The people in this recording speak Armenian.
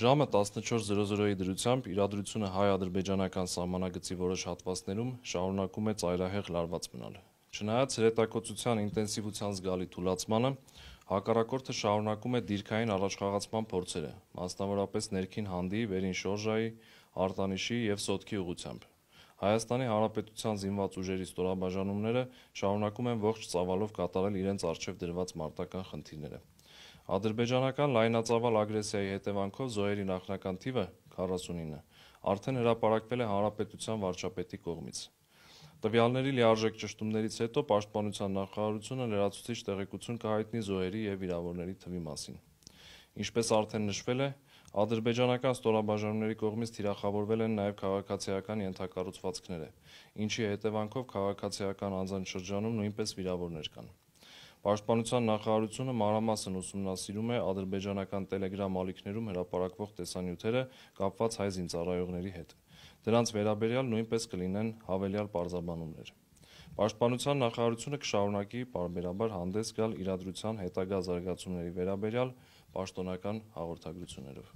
Ժամը 14:00-ի դրությամբ իրադրությունը հայ-ադրբեջանական սահմանագծի որոշ հատվածներում շարունակում է ծայրահեղ լարված մնալ։ Չնայած հրետակոծության ինտենսիվության զգալի թուլացմանը, հակառակորդը շարունակում է դիրքային առաջխաղացման փորձերը, մասնավորապես ներքին հանդի, վերին շորժայի, արտանիշի եւ սոտքի ուղությամբ։ Հայաստանի Հանրապետության զինված ուժերի ստորաբաժանումները շարունակում են ողջ ծավալով կատարել իրենց արջև դրված մարտական խնդիրները։ Ադրբեջանական լայնածավալ ագրեսիայի հետևանքով զոհերի նախնական թիվը 49 արդեն հրապարակվել է Հանրապետության վարչապետի կողմից։ Տվյալների լիարժեք ճշտումներից հետո Պաշտպանության նախարարությունը լրացուցիչ տեղեկություն կհայտնի զոհերի եւ վիրավորների թվի մասին։ Ինչպես արդեն նշվել է, ադրբեջանական ստորաբաժանումների կողմից թիրախավորվել են նաև քաղաքացիական ենթակառուցվածքները, ինչի հետևանքով քաղաքացիական անձանց շրջանում նույնպես վիրավորներ կան։ Պաշտպանության նախարարությունը մանրամասն ուսումնասիրում է ադրբեջանական Telegram ալիքներում հրապարակվող տեսանյութերը կապված հայ զինծառայողների հետ։ Դրանց վերաբերյալ նույնպես կլինեն հավելյալ բարձրաբանումներ։ Պաշտպանության նախարարությունը կշարունակի բարբերաբար հանդես գալ իրադրության հետագա զարգացումների վերաբերյալ պաշտոնական հաղորդագրություններով։